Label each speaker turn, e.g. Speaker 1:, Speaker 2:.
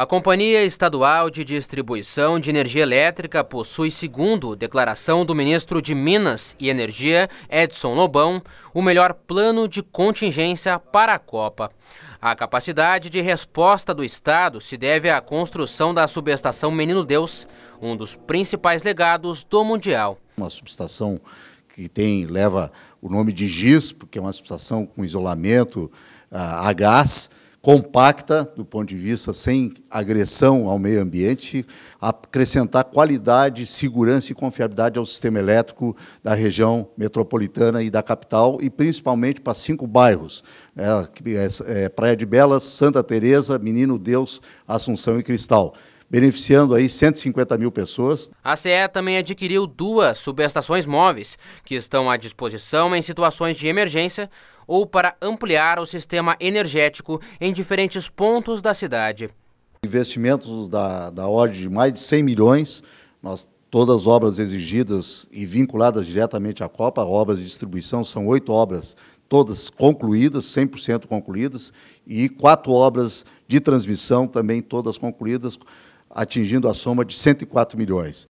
Speaker 1: A Companhia Estadual de Distribuição de Energia Elétrica possui, segundo declaração do ministro de Minas e Energia, Edson Lobão, o melhor plano de contingência para a Copa. A capacidade de resposta do Estado se deve à construção da subestação Menino Deus, um dos principais legados do Mundial.
Speaker 2: Uma subestação que tem, leva o nome de GIS, porque é uma subestação com isolamento ah, a gás, compacta, do ponto de vista sem agressão ao meio ambiente, acrescentar qualidade, segurança e confiabilidade ao sistema elétrico da região metropolitana e da capital, e principalmente para cinco bairros, né, é, é, Praia de Belas, Santa Teresa, Menino Deus, Assunção e Cristal beneficiando aí 150 mil pessoas.
Speaker 1: A CE também adquiriu duas subestações móveis, que estão à disposição em situações de emergência ou para ampliar o sistema energético em diferentes pontos da cidade.
Speaker 2: Investimentos da, da ordem de mais de 100 milhões, nós todas obras exigidas e vinculadas diretamente à Copa, obras de distribuição, são oito obras, todas concluídas, 100% concluídas, e quatro obras de transmissão também todas concluídas, atingindo a soma de 104
Speaker 1: milhões.